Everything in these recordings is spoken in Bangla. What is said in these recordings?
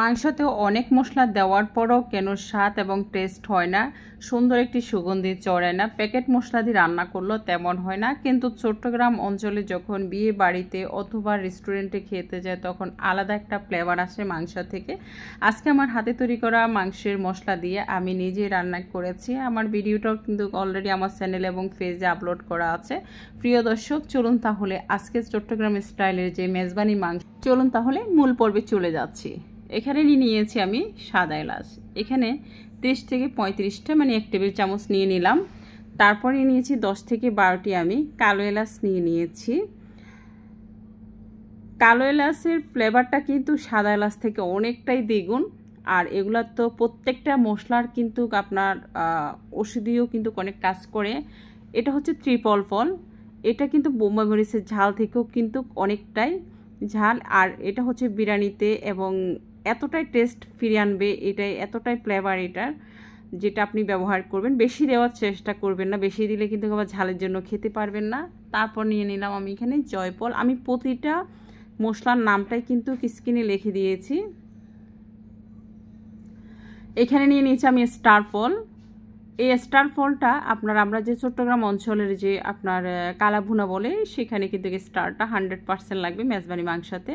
মাংসতে অনেক মশলা দেওয়ার পরও কেন স্বাদ এবং টেস্ট হয় না সুন্দর একটি সুগন্ধি চড়ে না প্যাকেট মশলা দিয়ে রান্না করলেও তেমন হয় না কিন্তু চট্টগ্রাম অঞ্চলে যখন বিয়ে বাড়িতে অথবা রেস্টুরেন্টে খেতে যায় তখন আলাদা একটা ফ্লেভার আসে মাংস থেকে আজকে আমার হাতে তৈরি করা মাংসের মশলা দিয়ে আমি নিজে রান্না করেছি আমার ভিডিওটাও কিন্তু অলরেডি আমার চ্যানেল এবং ফেজে আপলোড করা আছে প্রিয় দর্শক চলুন তাহলে আজকে চট্টগ্রাম স্টাইলের যে মেজবানি মাংস চলুন তাহলে মূল পর্বে চলে যাচ্ছি এখানে নিয়েছি আমি সাদা এলাচ এখানে তিরিশ থেকে পঁয়ত্রিশটা মানে এক টেবিল চামচ নিয়ে নিলাম তারপরে নিয়েছি দশ থেকে বারোটি আমি কালো এলাচ নিয়ে নিয়েছি কালো এলাচের ফ্লেভারটা কিন্তু সাদা এলাচ থেকে অনেকটাই দ্বিগুণ আর এগুলার তো প্রত্যেকটা মশলার কিন্তু আপনার ওষুধিও কিন্তু অনেক কাজ করে এটা হচ্ছে ত্রিপল ফল এটা কিন্তু বোম্বাই মরিচের ঝাল থেকেও কিন্তু অনেকটাই ঝাল আর এটা হচ্ছে বিরিয়ানিতে এবং এতটাই টেস্ট ফিরে আনবে এটাই এতটাই ফ্লেভার এটার যেটা আপনি ব্যবহার করবেন বেশি দেওয়ার চেষ্টা করবেন না বেশি দিলে কিন্তু আবার ঝালের জন্য খেতে পারবেন না তারপর নিয়ে নিলাম আমি এখানে জয়পল আমি প্রতিটা মশলার নামটাই কিন্তু স্ক্রিনে লিখে দিয়েছি এখানে নিয়ে নিয়েছি আমি স্টার ফল এই স্টার ফলটা আপনার আমরা যে চট্টগ্রাম অঞ্চলের যে আপনার কালাভুনা বলে সেখানে কিন্তু স্টারটা হান্ড্রেড পার্সেন্ট লাগবে মেজবানি মাংসাতে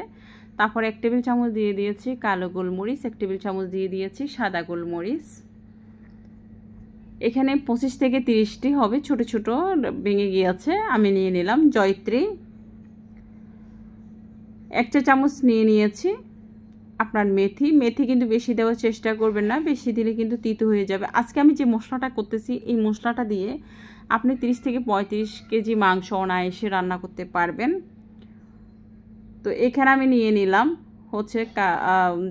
তারপর এক টেবিল চামচ দিয়ে দিয়েছি কালো গোলমরিচ এক টেবিল চামচ দিয়ে দিয়েছি সাদা গোলমরিচ এখানে পঁচিশ থেকে তিরিশটি হবে ছোট ছোট ভেঙে গিয়েছে আমি নিয়ে নিলাম জয়ত্রী এক চা চামচ নিয়ে নিয়েছি আপনার মেথি মেথি কিন্তু বেশি দেওয়ার চেষ্টা করবেন না বেশি দিলে কিন্তু তিতো হয়ে যাবে আজকে আমি যে মশলাটা করতেছি এই মশলাটা দিয়ে আপনি 30 থেকে পঁয়ত্রিশ কেজি মাংস অনায়াসে রান্না করতে পারবেন তো এখানে আমি নিয়ে নিলাম হচ্ছে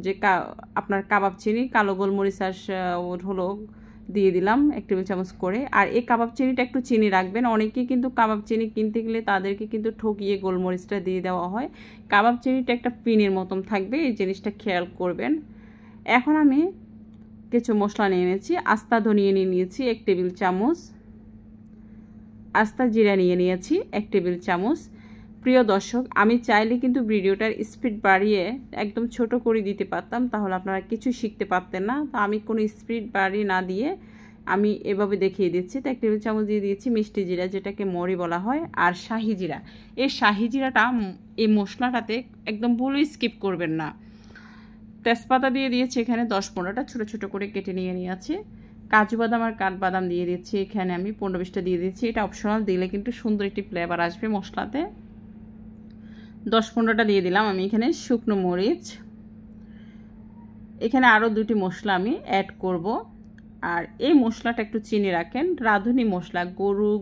যে আপনার কাবাব চিনি কালো গোলমরিচ আর হলো দিয়ে দিলাম এক টেবিল চামচ করে আর এই কাবাব চিনিটা একটু চিনি রাখবেন অনেকেই কিন্তু কাবাব চিনি কিনতে গেলে তাদেরকে কিন্তু ঠকিয়ে গোলমরিচটা দিয়ে দেওয়া হয় কাবাব চিনিটা একটা পিনের মতন থাকবে এই জিনিসটা খেয়াল করবেন এখন আমি কিছু মশলা নিয়ে নিয়েছি আস্তা ধনিয়ে নিয়ে নিয়েছি এক টেবিল চামচ আস্তা জিরা নিয়ে নিয়েছি এক টেবিল চামচ প্রিয় দর্শক আমি চাইলে কিন্তু ভিডিওটার স্পিড বাড়িয়ে একদম ছোট করে দিতে পারতাম তাহলে আপনারা কিছু শিখতে পারতেন না তো আমি কোনো স্পিড বাড়িয়ে না দিয়ে আমি এভাবে দেখিয়ে দিচ্ছি তো এক টেবিল চামচ দিয়ে দিয়েছি মিষ্টি জিরা যেটাকে মরি বলা হয় আর শাহি জিরা এই শাহি জিরাটা এই মশলাটাতে একদম ভুলই স্কিপ করবেন না তেজপাতা দিয়ে দিয়েছি এখানে দশ পনেরোটা ছোটো ছোটো করে কেটে নিয়ে নিয়েছি কাজু বাদাম আর কাঠবাদাম দিয়ে দিচ্ছি এখানে আমি পনেরো বিশটা দিয়ে দিচ্ছি এটা অপশনাল দিলে কিন্তু সুন্দর একটি ফ্লেভার আসবে মশলাতে দশ পনেরোটা দিয়ে দিলাম আমি এখানে শুকনো মরিচ এখানে আরও দুটি মশলা আমি অ্যাড করব আর এই মশলাটা একটু চিনি রাখেন রাঁধুনি মশলা গরু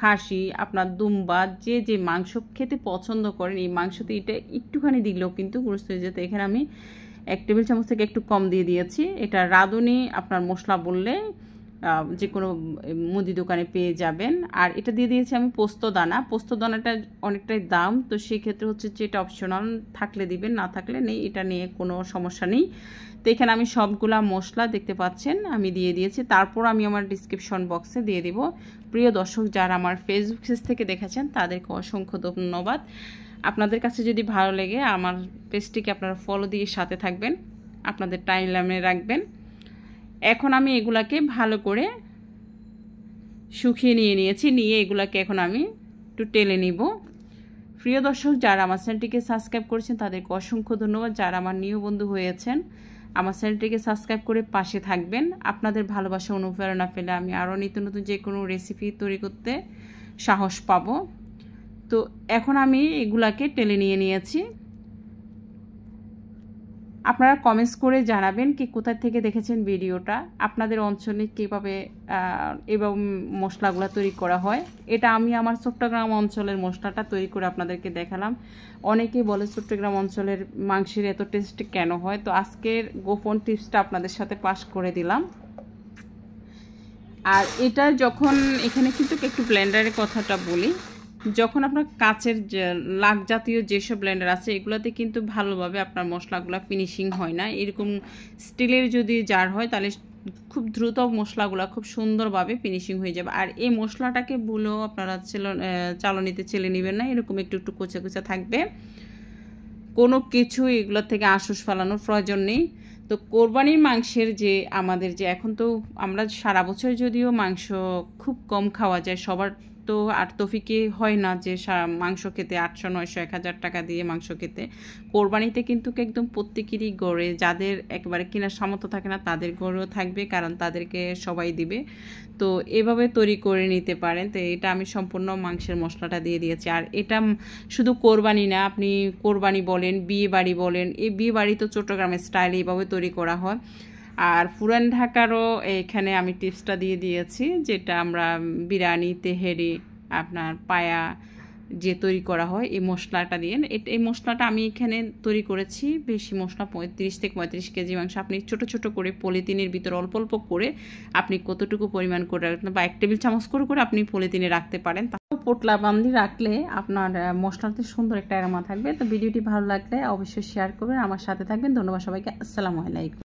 খাসি আপনার দুম্বা যে যে মাংস খেতে পছন্দ করেন এই মাংসতে এটা একটুখানি দিলেও কিন্তু গুরুত্ব হয়ে যেতে এখানে আমি এক টেবিল চামচ থেকে একটু কম দিয়ে দিয়েছি এটা রাঁধুনি আপনার মশলা বললে যে কোনো মুদি দোকানে পেয়ে যাবেন আর এটা দিয়ে দিয়েছি আমি পোস্তদানা পোস্তদানাটা অনেকটাই দাম তো সেক্ষেত্রে হচ্ছে যে এটা অপশনাল থাকলে দিবেন না থাকলে নেই এটা নিয়ে কোনো সমস্যা নেই তো এখানে আমি সবগুলা মশলা দেখতে পাচ্ছেন আমি দিয়ে দিয়েছি তারপর আমি আমার ডিসক্রিপশন বক্সে দিয়ে দিব প্রিয় দর্শক যারা আমার ফেসবুক পেজ থেকে দেখেছেন তাদেরকে অসংখ্য ধন্যবাদ আপনাদের কাছে যদি ভালো লেগে আমার পেজটিকে আপনারা ফলো দিয়ে সাথে থাকবেন আপনাদের টাইম লাইনে রাখবেন এখন আমি এগুলাকে ভালো করে শুকিয়ে নিয়ে নিয়েছি নিয়ে এগুলাকে এখন আমি একটু টেলে নিব প্রিয় দর্শক যারা আমার চ্যানেলটিকে সাবস্ক্রাইব করেছেন তাদেরকে অসংখ্য ধন্যবাদ যারা আমার নিউ বন্ধু হয়েছেন আমার চ্যানেলটিকে সাবস্ক্রাইব করে পাশে থাকবেন আপনাদের ভালোবাসা অনুপ্রেরণা পেলে আমি আরও নিত্য নতুন যে কোনো রেসিপি তৈরি করতে সাহস পাব তো এখন আমি এগুলাকে টেলে নিয়ে নিয়েছি আপনারা কমেন্টস করে জানাবেন কি কোথায় থেকে দেখেছেন ভিডিওটা আপনাদের অঞ্চলে কীভাবে এবং মশলাগুলো তৈরি করা হয় এটা আমি আমার চট্টগ্রাম অঞ্চলের মশলাটা তৈরি করে আপনাদেরকে দেখালাম অনেকেই বলে চট্টগ্রাম অঞ্চলের মাংসের এত টেস্ট কেন হয় তো আজকের গোপন টিপসটা আপনাদের সাথে পাশ করে দিলাম আর এটা যখন এখানে কিন্তু একটু ব্ল্যান্ডারের কথাটা বলি যখন আপনার কাচের লাক জাতীয় যেসব ব্লেন্ডার আছে এগুলোতে কিন্তু ভালোভাবে আপনার মশলাগুলো ফিনিশিং হয় না এরকম স্টিলের যদি জার হয় তাহলে খুব দ্রুত মশলাগুলো খুব সুন্দরভাবে ফিনিশিং হয়ে যাবে আর এই মশলাটাকে বলেও আপনারা চালনিতে চেলে নেবেন না এরকম একটু একটু কোচা কোচা থাকবে কোনো কিছু এগুলোর থেকে আশুস ফালানোর প্রয়োজন নেই তো কোরবানির মাংসের যে আমাদের যে এখন তো আমরা সারা বছর যদিও মাংস খুব কম খাওয়া যায় সবার তো আর তফিকে হয় না যে মাংস খেতে আটশো নয়শো এক হাজার টাকা দিয়ে মাংস খেতে কোরবানিতে কিন্তু একদম প্রত্যেকেরই গড়ে যাদের একবারে কেনার সামর্থ্য থাকে না তাদের গড়েও থাকবে কারণ তাদেরকে সবাই দিবে তো এভাবে তৈরি করে নিতে পারেন তো এটা আমি সম্পূর্ণ মাংসের মশলাটা দিয়ে দিয়েছি আর এটা শুধু কোরবানি না আপনি কোরবানি বলেন বিয়ে বাড়ি বলেন এই বিয়ে বাড়ি তো চট্টগ্রামের স্টাইলে এইভাবে তৈরি করা হয় আর পুরান ঢাকারও এখানে আমি টিপসটা দিয়ে দিয়েছি যেটা আমরা বিরিয়ানি তেহেরি আপনার পায়া যে তৈরি করা হয় এই মশলাটা দিয়ে এই মশলাটা আমি এখানে তৈরি করেছি বেশি মশলা পঁয়ত্রিশ থেকে পঁয়ত্রিশ কেজি মাংস আপনি ছোট ছোট করে পলিথিনের ভিতর অল্প অল্প করে আপনি কতটুকু পরিমাণ করে রাখবেন বা এক টেবিল চামচ করে করে আপনি পলিথিনে রাখতে পারেন তাও পোটলা বান্ধি রাখলে আপনার মশলাতে সুন্দর একটা এরামা থাকবে তো ভিডিওটি ভালো লাগলে অবশ্যই শেয়ার করবেন আমার সাথে থাকবেন ধন্যবাদ সবাইকে আসসালামু আলাইকুম